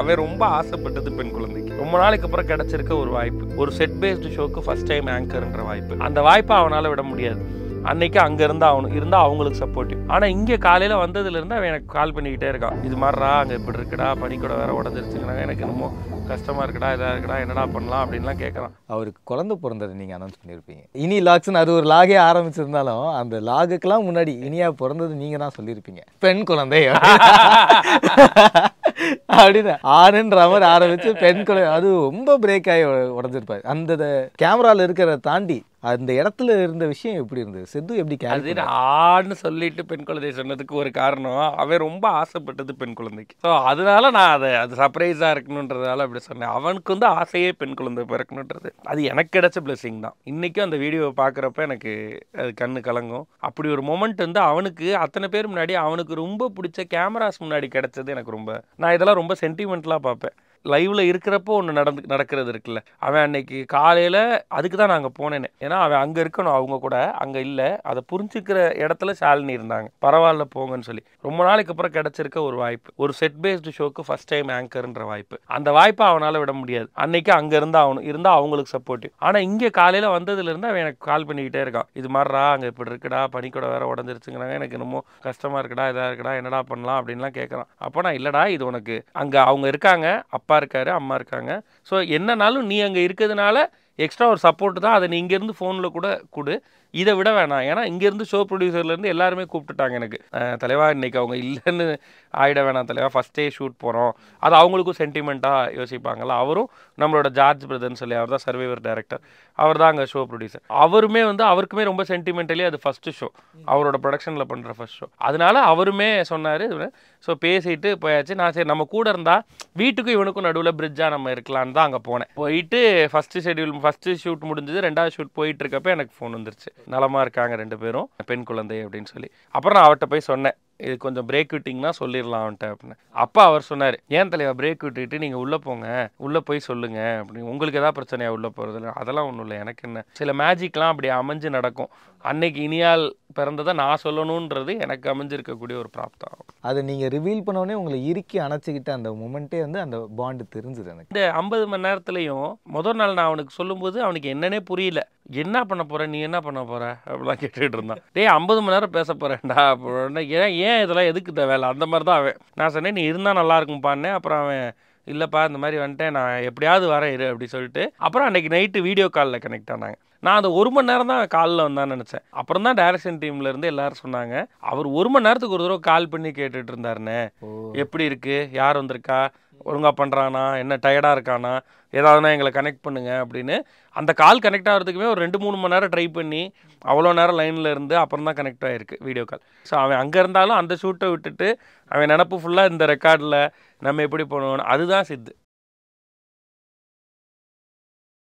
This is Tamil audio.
அவன் ரொம்ப ஆசைப்பட்டது பெண் குழந்தைக்கு ரொம்ப நாளைக்கு அப்புறம் கிடைச்சிருக்க ஒரு வாய்ப்பு ஒரு செட் பேஸ்டு ஷோக்கு ஃபர்ஸ்ட் டைம் ஆங்கர்ன்ற வாய்ப்பு அந்த வாய்ப்பை அவனால் விட முடியாது அன்னைக்கு அங்கே இருந்தால் அவனு இருந்தால் அவங்களுக்கு சப்போர்ட்டிவ் ஆனால் இங்கே காலையில் வந்ததுலேருந்து அவன் எனக்கு கால் பண்ணிக்கிட்டே இருக்கான் இது மாதிரிடா அங்கே இப்படி இருக்குடா பனிக்கூட வேற உடஞ்சிருச்சுங்கடா எனக்கு என்னமோ கஷ்டமாக இருக்கடா இதாக இருக்கடா என்னடா பண்ணலாம் அப்படின்லாம் கேட்குறான் அவருக்கு குழந்தை பிறந்ததை நீங்கள் அனௌன்ஸ் பண்ணியிருப்பீங்க இனி லாக்ஸ்னு அது ஒரு லாகே ஆரம்பிச்சிருந்தாலும் அந்த லாகுக்கெல்லாம் முன்னாடி இனியா பிறந்தது நீங்கள் தான் சொல்லியிருப்பீங்க பெண் குழந்தை அப்படின்னு ஆணுன்ற மாதிரி ஆரம்பிச்சு பெண் குழந்தை அது ரொம்ப பிரேக் ஆகி உடஞ்சிருப்பாரு அந்த கேமராவில் இருக்கிறத தாண்டி அந்த இடத்துல இருந்த விஷயம் எப்படி இருந்தது செந்து எப்படி அது ஆன்னு சொல்லிட்டு பெண் குழந்தை சொன்னதுக்கு ஒரு காரணம் அவன் ரொம்ப ஆசைப்பட்டது பெண் குழந்தைக்கு ஸோ அதனால நான் அதை அது சர்ப்ரைஸாக இருக்கணுன்றதால அப்படி சொன்னேன் அவனுக்கு வந்து ஆசையே பெண் குழந்தை பிறக்கணுன்றது அது எனக்கு கிடைச்ச பிளஸிங் தான் இன்றைக்கும் அந்த வீடியோவை பார்க்குறப்ப எனக்கு அது கண்ணு கலங்கும் அப்படி ஒரு மொமெண்ட் வந்து அவனுக்கு அத்தனை பேர் முன்னாடி அவனுக்கு ரொம்ப பிடிச்ச கேமராஸ் முன்னாடி கிடைச்சது எனக்கு ரொம்ப நான் இதெல்லாம் ரொம்ப சென்டிமெண்ட்லாம் பார்ப்பேன் லைவ்ல இருக்கிறப்போ ஒன்று நடந்து நடக்கிறது இருக்குல்ல அவன் அன்னைக்கு காலையில் அதுக்கு தான் நாங்கள் போனேன்னு ஏன்னா அவன் அங்கே இருக்கணும் அவங்க கூட அங்கே இல்லை அதை புரிஞ்சுக்கிற இடத்துல சாலினி இருந்தாங்க பரவாயில்ல போங்கன்னு சொல்லி ரொம்ப நாளைக்கு அப்புறம் கிடச்சிருக்க ஒரு வாய்ப்பு ஒரு செட் பேஸ்டு ஷோக்கு ஃபர்ஸ்ட் டைம் ஆங்கர்ன்ற வாய்ப்பு அந்த வாய்ப்பை அவனால் விட முடியாது அன்னைக்கு அங்கே இருந்தா அவனு இருந்தால் அவங்களுக்கு சப்போர்ட்டிவ் ஆனால் இங்கே காலையில் இருந்து அவன் எனக்கு கால் பண்ணிக்கிட்டே இருக்கான் இது மாதிரிடா அங்கே இப்படி இருக்குடா பனிக்கூட வேற உடஞ்சிருச்சுங்கிறாங்க எனக்கு என்னமோ கஷ்டமாக இருக்குடா இதாக இருக்குடா என்னடா பண்ணலாம் அப்படின்லாம் கேட்குறான் அப்போ நான் இல்லைடா இது உனக்கு அங்கே அவங்க இருக்காங்க அப்போ அப்பா இருக்கார் அம்மா இருக்காங்க ஸோ என்னன்னாலும் நீ அங்கே இருக்கிறதுனால எக்ஸ்ட்ரா ஒரு சப்போர்ட் தான் அதை நீ இங்கேருந்து ஃபோனில் கூட கொடு இதை விட வேணாம் ஏன்னா இங்கேருந்து ஷோ ப்ரொடியூசர்லேருந்து எல்லாருமே கூப்பிட்டுட்டாங்க எனக்கு தலைவா இன்றைக்கி அவங்க இல்லைன்னு ஆகிட வேணாம் தலைவா ஃபஸ்ட்டே ஷூட் போகிறோம் அது அவங்களுக்கும் சென்டிமெண்ட்டாக யோசிப்பாங்களா அவரும் நம்மளோட ஜார்ஜ் பிரதர்னு சொல்லி அவர் தான் சர்வைவர் டேரக்டர் அவர் தான் அங்கே ஷோ ப்ரொடியூசர் அவருமே வந்து அவருக்குமே ரொம்ப சென்டிமெண்டலி அது ஃபஸ்ட்டு ஷோ அவரோட ப்ரொடக்ஷனில் பண்ணுற ஃபஸ்ட் ஷோ அதனால அவருமே சொன்னார் ஸோ பேசிட்டு போயாச்சு நான் சரி நம்ம கூட இருந்தால் வீட்டுக்கும் இவனுக்கும் நடுவில் பிரிட்ஜாக நம்ம இருக்கலான்னு தான் அங்கே போனேன் போயிட்டு ஃபஸ்ட்டு ஷெடியூல் ஃபஸ்ட்டு ஷூட் முடிஞ்சது ரெண்டாவது ஷூட் போயிட்டு இருக்கப்போ எனக்கு ஃபோன் வந்துருச்சு நலமாக இருக்காங்க ரெண்டு பேரும் பெண் குழந்தை அப்படின்னு சொல்லி அப்புறம் நான் அவட்ட போய் சொன்னேன் இது கொஞ்சம் பிரேக் விட்டிங்கன்னா சொல்லிடலாம் அவன்கிட்ட அப்படின்னு அப்பா அவர் சொன்னார் ஏன் தலைவா பிரேக் விட்டுட்டு நீங்கள் உள்ளே போங்க உள்ளே போய் சொல்லுங்கள் அப்படின்னு உங்களுக்கு எதாவது பிரச்சனையாக உள்ளே போகிறது அதெல்லாம் ஒன்றும் இல்லை எனக்கு என்ன சில மேஜிக்லாம் அப்படி அமைஞ்சு நடக்கும் அன்னைக்கு இனியால் பிறந்ததை நான் சொல்லணுன்றது எனக்கு அமைஞ்சிருக்கக்கூடிய ஒரு பிராப்தம் அதை நீங்கள் ரிவீல் பண்ணோன்னே உங்களை இறுக்கி அணைச்சிக்கிட்ட அந்த மூமெண்ட்டே வந்து அந்த பாண்டு தெரிஞ்சது எனக்கு இந்த ஐம்பது மணி நேரத்துலையும் முதல் நாள் நான் அவனுக்கு சொல்லும்போது அவனுக்கு என்னன்னே புரியல என்ன பண்ண போகிற நீ என்ன பண்ண போகிற அப்படிலாம் கேட்டுட்டு இருந்தான் டேய் ஐம்பது மணி நேரம் பேச போகிறேன்டா அப்படின்னா ஏன் ஏன் இதெல்லாம் எதுக்கு இந்த வேலை அந்த மாதிரி தான் அவன் நான் சொன்னேன் நீ இருந்தால் நல்லா இருக்கும்ப்பான்னு அப்புறம் அவன் இல்லைப்பா இந்த மாதிரி வந்துட்டேன் நான் எப்படியாவது வரேன் இரு அப்படி சொல்லிட்டு அப்புறம் அன்றைக்கி நைட்டு வீடியோ காலில் கனெக்ட் ஆனாங்க நான் அந்த ஒரு மணி நேரம் தான் காலில் வந்தான்னு நினச்சேன் அப்புறம் தான் டைரக்ஷன் இருந்து எல்லாரும் சொன்னாங்க அவர் ஒரு மணி நேரத்துக்கு ஒரு தடவை கால் பண்ணி கேட்டுட்டு இருந்தாருன்னு எப்படி இருக்குது யார் வந்திருக்கா ஒழுங்காக பண்ணுறானா என்ன டயர்டாக இருக்கானா ஏதாவதுனா எங்களை கனெக்ட் பண்ணுங்கள் அப்படின்னு அந்த கால் கனெக்ட் ஆகிறதுக்குமே ஒரு ரெண்டு மூணு மணி நேரம் ட்ரை பண்ணி அவ்வளோ நேரம் லைனில் இருந்து அப்புறம் தான் கனெக்ட் ஆகிருக்கு வீடியோ கால் ஸோ அவன் அங்கே இருந்தாலும் அந்த ஷூட்டை விட்டுட்டு அவன் நினப்பு ஃபுல்லாக இந்த ரெக்கார்டில் நம்ம எப்படி பண்ணுவோன்னு அதுதான் சித்து